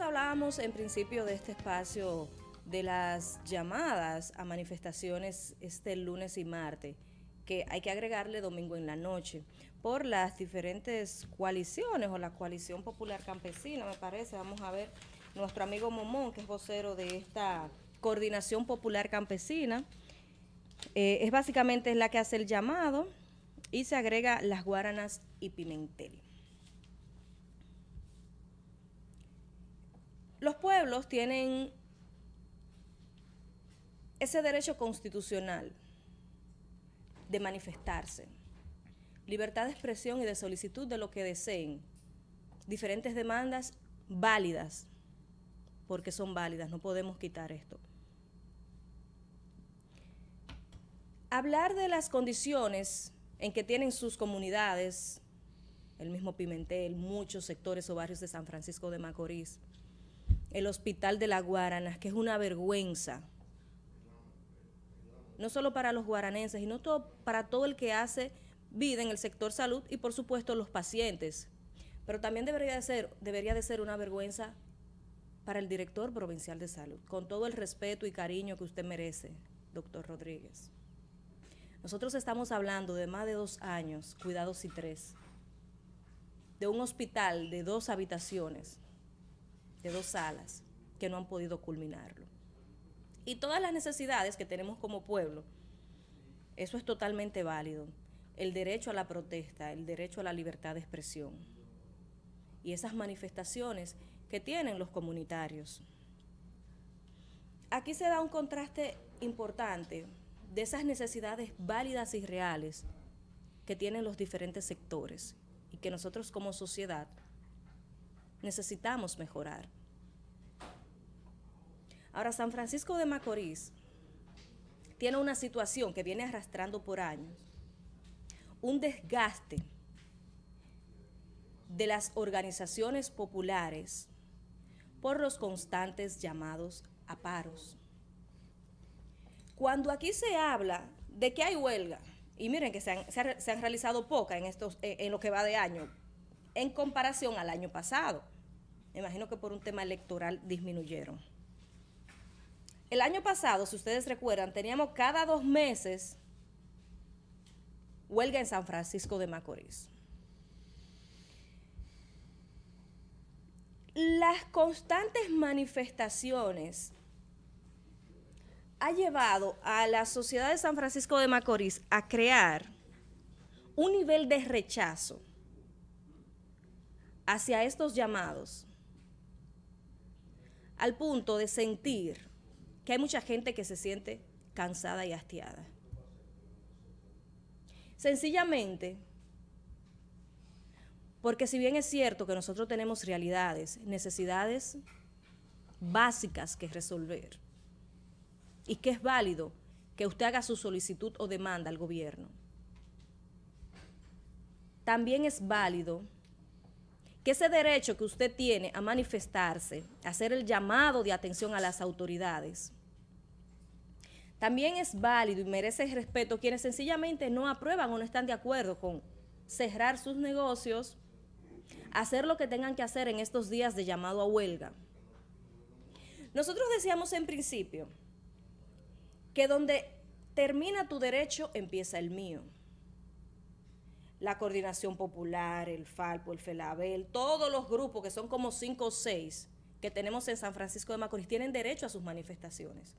hablábamos en principio de este espacio de las llamadas a manifestaciones este lunes y martes, que hay que agregarle domingo en la noche, por las diferentes coaliciones o la coalición popular campesina, me parece. Vamos a ver nuestro amigo Momón, que es vocero de esta coordinación popular campesina. Eh, es básicamente la que hace el llamado y se agrega las guaranas y pimentel. Los pueblos tienen ese derecho constitucional de manifestarse, libertad de expresión y de solicitud de lo que deseen, diferentes demandas válidas, porque son válidas, no podemos quitar esto. Hablar de las condiciones en que tienen sus comunidades, el mismo Pimentel, muchos sectores o barrios de San Francisco de Macorís, el hospital de la Guaraná, que es una vergüenza. No solo para los guaranenses, sino para todo el que hace vida en el sector salud y por supuesto los pacientes. Pero también debería ser, debería de ser una vergüenza para el director provincial de salud, con todo el respeto y cariño que usted merece, doctor Rodríguez. Nosotros estamos hablando de más de dos años, cuidados y tres, de un hospital de dos habitaciones, de dos salas que no han podido culminarlo. Y todas las necesidades que tenemos como pueblo, eso es totalmente válido. El derecho a la protesta, el derecho a la libertad de expresión y esas manifestaciones que tienen los comunitarios. Aquí se da un contraste importante de esas necesidades válidas y reales que tienen los diferentes sectores y que nosotros como sociedad necesitamos mejorar. Ahora, San Francisco de Macorís tiene una situación que viene arrastrando por años, un desgaste de las organizaciones populares por los constantes llamados a paros. Cuando aquí se habla de que hay huelga, y miren que se han, realizado pocas en, estos, eh, en lo que va de año, en comparación al año pasado, me imagino que por un tema electoral disminuyeron. El año pasado, si ustedes recuerdan, teníamos cada dos meses huelga en San Francisco de Macorís. Las constantes manifestaciones ha llevado a la sociedad de San Francisco de Macorís a crear un nivel de rechazo hacia estos llamados al punto de sentir que hay mucha gente que se siente cansada y hastiada. Sencillamente, porque si bien es cierto que nosotros tenemos realidades, necesidades básicas que resolver, y que es válido que usted haga su solicitud o demanda al gobierno, también es válido que ese derecho que usted tiene a manifestarse, a hacer el llamado de atención a las autoridades, también es válido y merece respeto quienes sencillamente no aprueban o no están de acuerdo con cerrar sus negocios, hacer lo que tengan que hacer en estos días de llamado a huelga. Nosotros decíamos en principio que donde termina tu derecho, empieza el mío la Coordinación Popular, el Falpo, el Felabel, todos los grupos que son como cinco o seis que tenemos en San Francisco de Macorís tienen derecho a sus manifestaciones.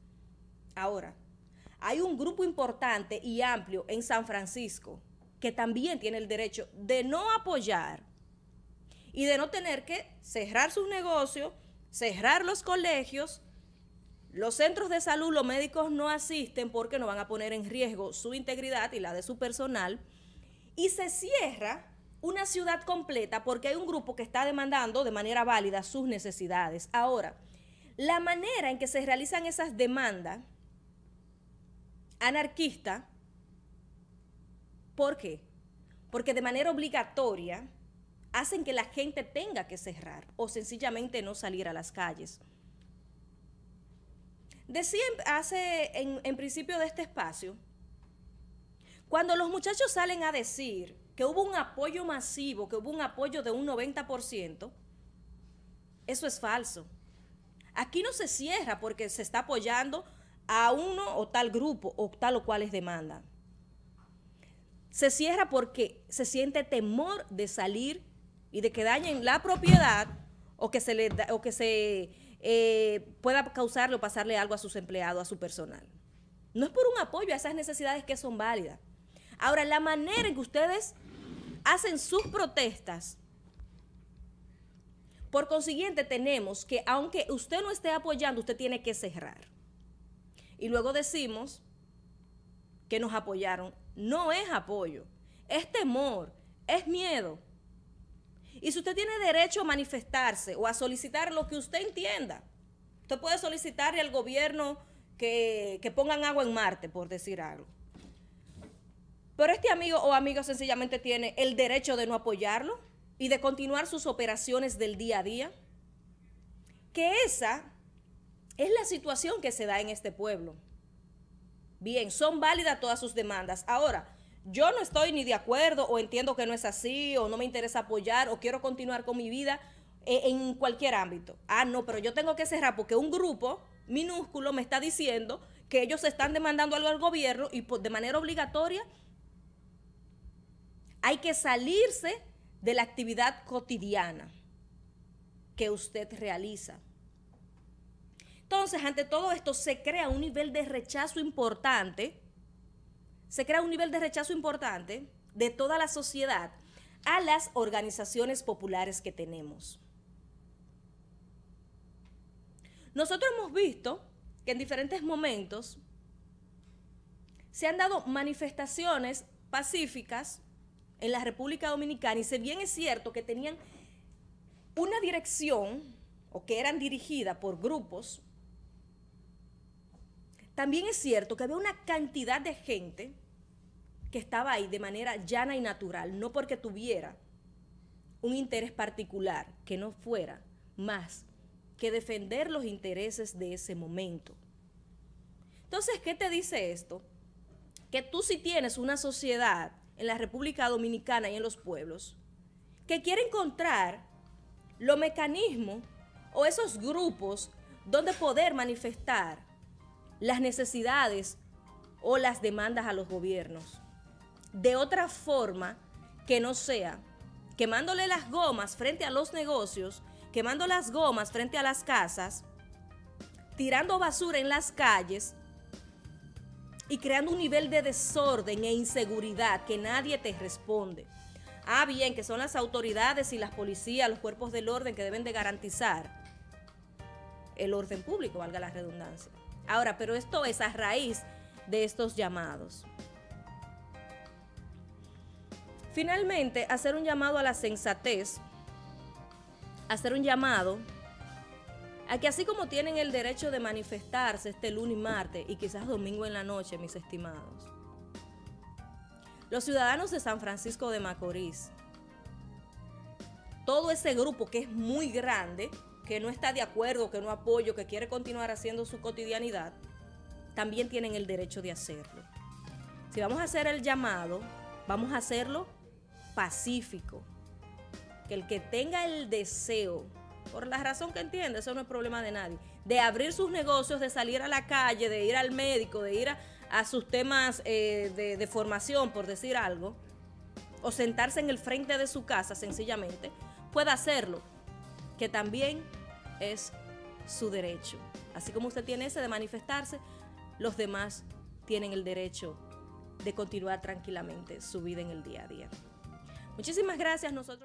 Ahora, hay un grupo importante y amplio en San Francisco que también tiene el derecho de no apoyar y de no tener que cerrar sus negocios, cerrar los colegios, los centros de salud, los médicos no asisten porque no van a poner en riesgo su integridad y la de su personal y se cierra una ciudad completa porque hay un grupo que está demandando de manera válida sus necesidades. Ahora, la manera en que se realizan esas demandas anarquista, ¿por qué? Porque de manera obligatoria hacen que la gente tenga que cerrar o sencillamente no salir a las calles. Decía hace, en principio de este espacio, cuando los muchachos salen a decir que hubo un apoyo masivo, que hubo un apoyo de un 90%, eso es falso. Aquí no se cierra porque se está apoyando a uno o tal grupo o tal o cual les demanda. Se cierra porque se siente temor de salir y de que dañen la propiedad o que se, le o que se eh, pueda causarle o pasarle algo a sus empleados, a su personal. No es por un apoyo a esas necesidades que son válidas, Ahora, la manera en que ustedes hacen sus protestas, por consiguiente tenemos que, aunque usted no esté apoyando, usted tiene que cerrar. Y luego decimos que nos apoyaron. No es apoyo, es temor, es miedo. Y si usted tiene derecho a manifestarse o a solicitar lo que usted entienda, usted puede solicitarle al gobierno que, que pongan agua en Marte, por decir algo. Pero este amigo o amigo sencillamente tiene el derecho de no apoyarlo y de continuar sus operaciones del día a día. Que esa es la situación que se da en este pueblo. Bien, son válidas todas sus demandas. Ahora, yo no estoy ni de acuerdo o entiendo que no es así o no me interesa apoyar o quiero continuar con mi vida e-, en cualquier ámbito. Ah, no, pero yo tengo que cerrar porque un grupo minúsculo me está diciendo que ellos están demandando algo al gobierno y de manera obligatoria hay que salirse de la actividad cotidiana que usted realiza. Entonces, ante todo esto se crea un nivel de rechazo importante, se crea un nivel de rechazo importante de toda la sociedad a las organizaciones populares que tenemos. Nosotros hemos visto que en diferentes momentos se han dado manifestaciones pacíficas en la República Dominicana y si bien es cierto que tenían una dirección o que eran dirigidas por grupos, también es cierto que había una cantidad de gente que estaba ahí de manera llana y natural, no porque tuviera un interés particular que no fuera más que defender los intereses de ese momento. Entonces, ¿qué te dice esto? Que tú si tienes una sociedad en la República Dominicana y en los pueblos, que quiere encontrar los mecanismos o esos grupos donde poder manifestar las necesidades o las demandas a los gobiernos. De otra forma que no sea quemándole las gomas frente a los negocios, quemando las gomas frente a las casas, tirando basura en las calles, y creando un nivel de desorden e inseguridad que nadie te responde. Ah, bien, que son las autoridades y las policías, los cuerpos del orden que deben de garantizar el orden público, valga la redundancia. Ahora, pero esto es a raíz de estos llamados. Finalmente, hacer un llamado a la sensatez, hacer un llamado a que así como tienen el derecho de manifestarse este lunes, y martes y quizás domingo en la noche, mis estimados, los ciudadanos de San Francisco de Macorís, todo ese grupo que es muy grande, que no está de acuerdo, que no apoyo, que quiere continuar haciendo su cotidianidad, también tienen el derecho de hacerlo. Si vamos a hacer el llamado, vamos a hacerlo pacífico. Que el que tenga el deseo por la razón que entiende, eso no es problema de nadie, de abrir sus negocios, de salir a la calle, de ir al médico, de ir a, sus temas eh, de, de formación, por decir algo, o sentarse en el frente de su casa sencillamente, pueda hacerlo, que también es su derecho. Así como usted tiene ese de manifestarse, los demás tienen el derecho de continuar tranquilamente su vida en el día a día. Muchísimas gracias. Nosotros